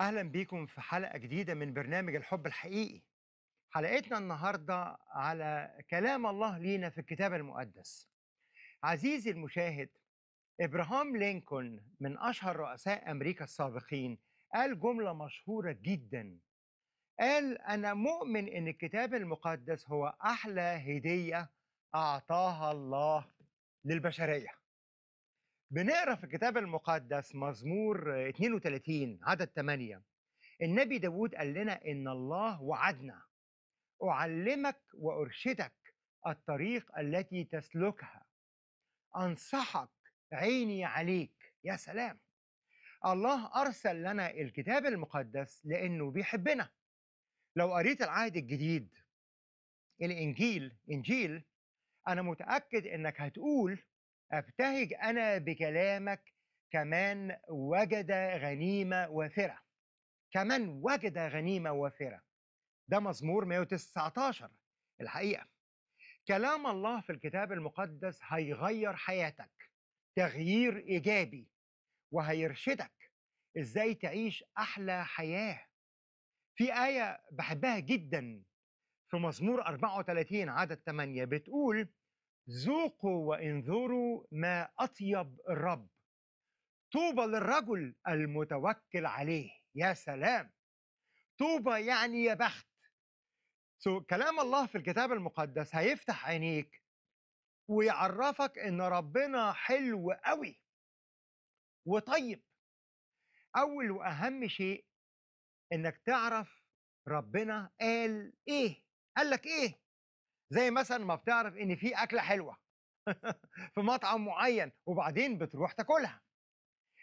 اهلا بيكم في حلقه جديده من برنامج الحب الحقيقي حلقتنا النهارده على كلام الله لينا في الكتاب المقدس عزيزي المشاهد ابراهام لينكولن من اشهر رؤساء امريكا السابقين قال جمله مشهوره جدا قال انا مؤمن ان الكتاب المقدس هو احلى هديه اعطاها الله للبشريه بنقرا في الكتاب المقدس مزمور 32 عدد 8 النبي داود قال لنا إن الله وعدنا أعلمك وأرشدك الطريق التي تسلكها أنصحك عيني عليك يا سلام الله أرسل لنا الكتاب المقدس لأنه بيحبنا لو قريت العهد الجديد الإنجيل إنجيل أنا متأكد إنك هتقول أبتهج أنا بكلامك كمن وجد غنيمة وافرة كمن وجد غنيمة وافرة ده مزمور 119 الحقيقة كلام الله في الكتاب المقدس هيغير حياتك تغيير إيجابي وهيرشدك إزاي تعيش أحلى حياة في آية بحبها جدا في مزمور 34 عدد 8 بتقول ذوقوا وانظروا ما أطيب الرب طوبى للرجل المتوكل عليه يا سلام طوبى يعني يا بخت سو so, كلام الله في الكتاب المقدس هيفتح عينيك ويعرفك ان ربنا حلو قوي وطيب اول واهم شيء انك تعرف ربنا قال ايه قال لك ايه زي مثلا ما بتعرف ان في اكله حلوه في مطعم معين وبعدين بتروح تاكلها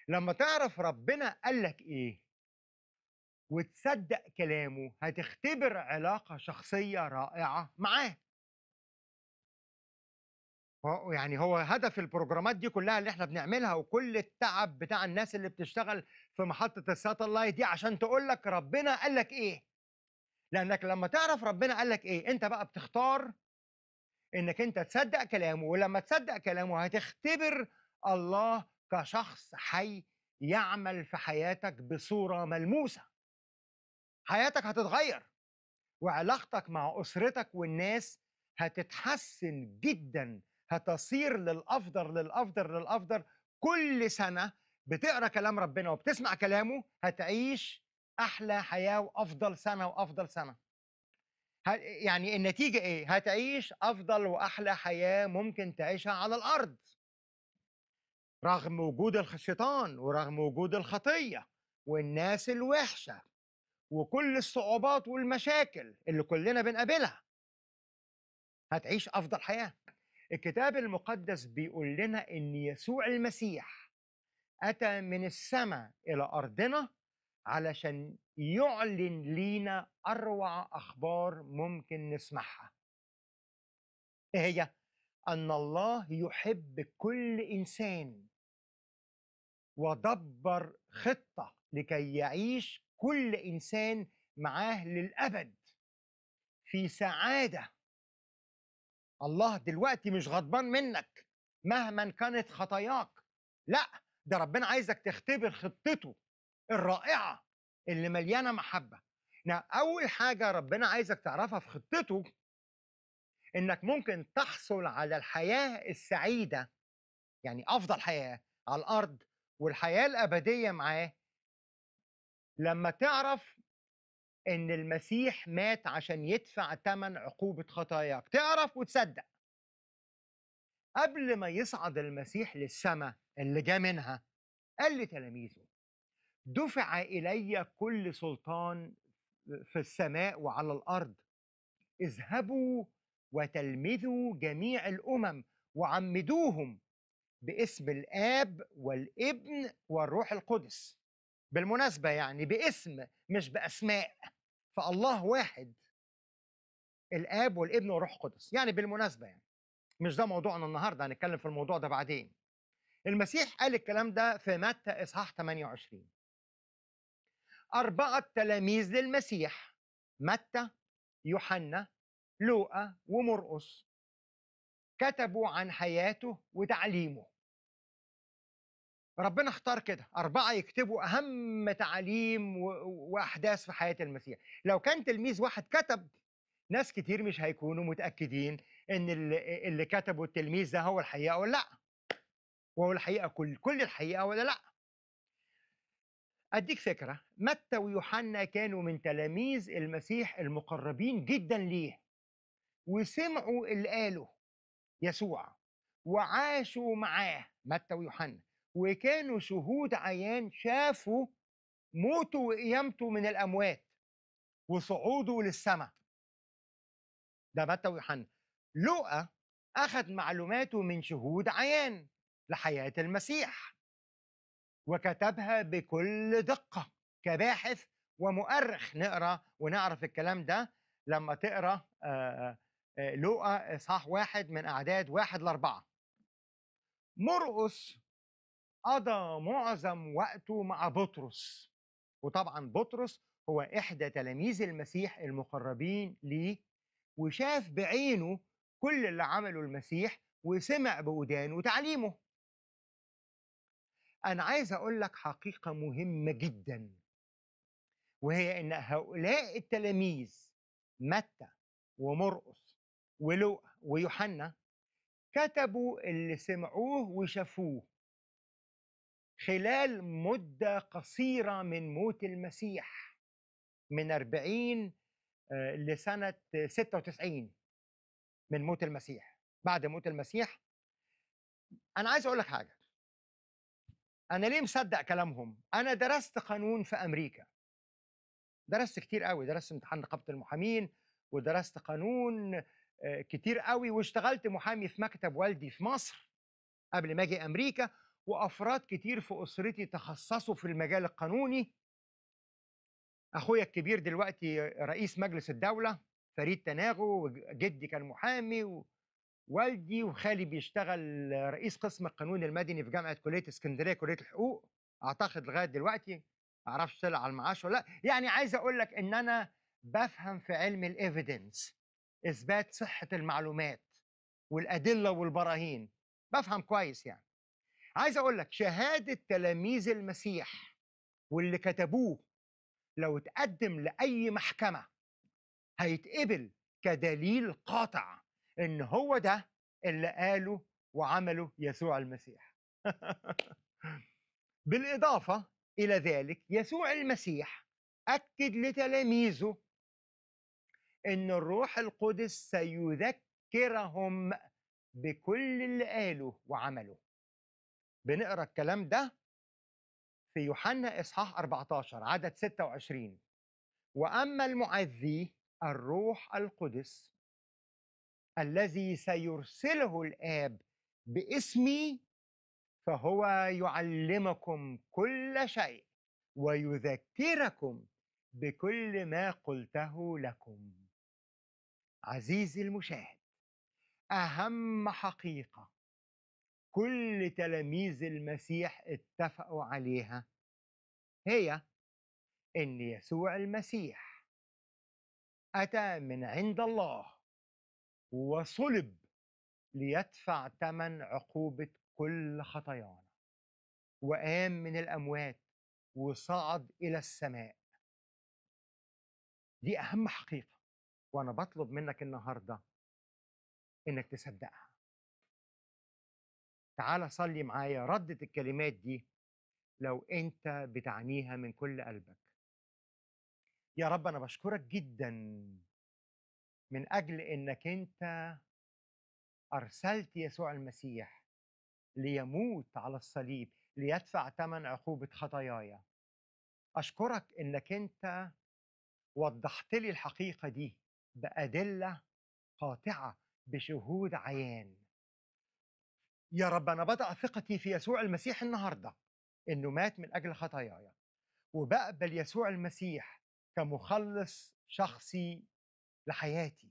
لما تعرف ربنا قال لك ايه وتصدق كلامه هتختبر علاقه شخصيه رائعه معاه يعني هو هدف البروجرامات دي كلها اللي احنا بنعملها وكل التعب بتاع الناس اللي بتشتغل في محطه الساتلايت دي عشان تقول لك ربنا قال لك ايه لانك لما تعرف ربنا قال لك ايه انت بقى بتختار انك انت تصدق كلامه ولما تصدق كلامه هتختبر الله كشخص حي يعمل في حياتك بصوره ملموسه حياتك هتتغير وعلاقتك مع اسرتك والناس هتتحسن جدا هتصير للافضل للافضل للافضل كل سنه بتقرا كلام ربنا وبتسمع كلامه هتعيش احلى حياه وافضل سنه وافضل سنه يعني النتيجه ايه هتعيش افضل واحلى حياه ممكن تعيشها على الارض رغم وجود الشيطان ورغم وجود الخطيه والناس الوحشه وكل الصعوبات والمشاكل اللي كلنا بنقابلها هتعيش افضل حياه الكتاب المقدس بيقول لنا ان يسوع المسيح اتى من السماء الى ارضنا علشان يعلن لينا اروع اخبار ممكن نسمعها ايه هي ان الله يحب كل انسان ودبر خطه لكي يعيش كل انسان معاه للابد في سعاده الله دلوقتي مش غضبان منك مهما كانت خطاياك لا ده ربنا عايزك تختبر خطته الرائعه اللي مليانه محبه اول حاجه ربنا عايزك تعرفها في خطته انك ممكن تحصل على الحياه السعيده يعني افضل حياه على الارض والحياه الابديه معاه لما تعرف ان المسيح مات عشان يدفع ثمن عقوبه خطاياك تعرف وتصدق قبل ما يصعد المسيح للسماء اللي جا منها قال لتلاميذه دفع الي كل سلطان في السماء وعلى الارض اذهبوا وتلمذوا جميع الامم وعمدوهم باسم الاب والابن والروح القدس بالمناسبه يعني باسم مش باسماء فالله واحد الاب والابن والروح القدس يعني بالمناسبه يعني مش ده موضوعنا النهارده هنتكلم في الموضوع ده بعدين المسيح قال الكلام ده في متى اصحاح 28 أربعة تلاميذ للمسيح متى يوحنا لوقا ومرقص كتبوا عن حياته وتعليمه ربنا اختار كده أربعة يكتبوا أهم تعاليم وأحداث في حياة المسيح لو كان تلميذ واحد كتب ناس كتير مش هيكونوا متأكدين إن اللي كتبه التلميذ ده هو الحقيقة ولا لأ وهو الحقيقة كل كل الحقيقة ولا لأ أديك فكرة متى ويوحنا كانوا من تلاميذ المسيح المقربين جدا ليه وسمعوا اللي قاله يسوع وعاشوا معاه متى ويوحنا وكانوا شهود عيان شافوا موته وقيامته من الأموات وصعوده للسماء ده متى ويوحنا لوقا أخذ معلوماته من شهود عيان لحياة المسيح وكتبها بكل دقة كباحث ومؤرخ نقرا ونعرف الكلام ده لما تقرا لوقا اصحاح واحد من اعداد واحد لاربعه. مرقس قضى معظم وقته مع بطرس وطبعا بطرس هو احدى تلاميذ المسيح المقربين ليه وشاف بعينه كل اللي عمله المسيح وسمع بودانه تعليمه أنا عايز أقول لك حقيقة مهمة جدا وهي أن هؤلاء التلاميذ متى ومرقص ولوقا ويوحنا كتبوا اللي سمعوه وشافوه خلال مدة قصيرة من موت المسيح من 40 آه، لسنة 96 من موت المسيح بعد موت المسيح أنا عايز أقول لك حاجة انا ليه مصدق كلامهم انا درست قانون في امريكا درست كتير قوي درست امتحان نقابه المحامين ودرست قانون آه، كتير قوي واشتغلت محامي في مكتب والدي في مصر قبل ما اجي امريكا وافراد كتير في اسرتي تخصصوا في المجال القانوني اخويا الكبير دلوقتي رئيس مجلس الدوله فريد تناغو جدي كان محامي والدي وخالي بيشتغل رئيس قسم القانون المدني في جامعه كليه اسكندريه كليه الحقوق اعتقد لغايه دلوقتي اعرفش طلع على المعاش ولا لا يعني عايز اقول لك ان انا بفهم في علم الايفيدنس اثبات صحه المعلومات والادله والبراهين بفهم كويس يعني عايز اقول لك شهاده تلاميذ المسيح واللي كتبوه لو اتقدم لاي محكمه هيتقبل كدليل قاطع ان هو ده اللي قاله وعمله يسوع المسيح بالاضافه الى ذلك يسوع المسيح اكد لتلاميذه ان الروح القدس سيذكرهم بكل اللي قاله وعمله بنقرا الكلام ده في يوحنا اصحاح 14 عدد 26 واما المعذي الروح القدس الذي سيرسله الآب باسمي فهو يعلمكم كل شيء ويذكركم بكل ما قلته لكم عزيزي المشاهد اهم حقيقه كل تلاميذ المسيح اتفقوا عليها هي ان يسوع المسيح اتى من عند الله وصلب ليدفع ثمن عقوبة كل خطايانا وقام من الأموات وصعد إلى السماء دي أهم حقيقة وأنا بطلب منك النهاردة إنك تصدقها تعال صلي معايا ردة الكلمات دي لو أنت بتعنيها من كل قلبك يا رب أنا بشكرك جداً من أجل أنك أنت أرسلت يسوع المسيح ليموت على الصليب ليدفع ثمن عقوبة خطاياي أشكرك أنك أنت وضحت لي الحقيقة دي بأدلة قاطعة بشهود عيان يا رب أنا بضع ثقتي في يسوع المسيح النهاردة أنه مات من أجل خطاياي وبقبل يسوع المسيح كمخلص شخصي لحياتي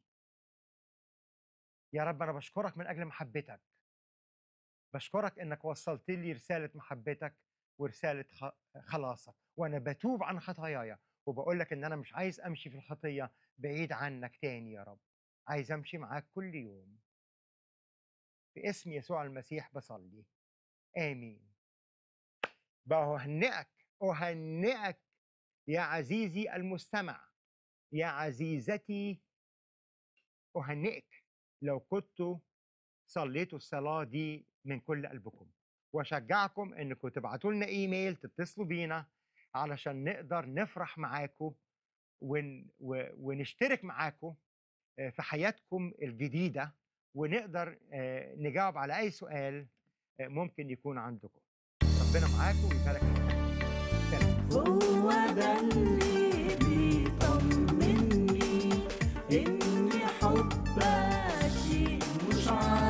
يا رب أنا بشكرك من أجل محبتك بشكرك إنك وصلت لي رسالة محبتك ورسالة خلاصك وأنا بتوب عن خطاياي وبقول لك إن أنا مش عايز أمشي في الخطية بعيد عنك تاني يا رب عايز أمشي معاك كل يوم باسم يسوع المسيح بصلي آمين بهنئك أهنئك يا عزيزي المستمع يا عزيزتي أهنئك لو كنتوا صليتوا الصلاة دي من كل قلبكم وأشجعكم إنكم تبعتوا لنا إيميل تتصلوا بينا علشان نقدر نفرح معاكم ون... ونشترك معاكم آه، في حياتكم الجديدة ونقدر آه، نجاوب على أي سؤال آه، ممكن يكون عندكم ربنا معاكم ويبارك فيكم هو ده shine.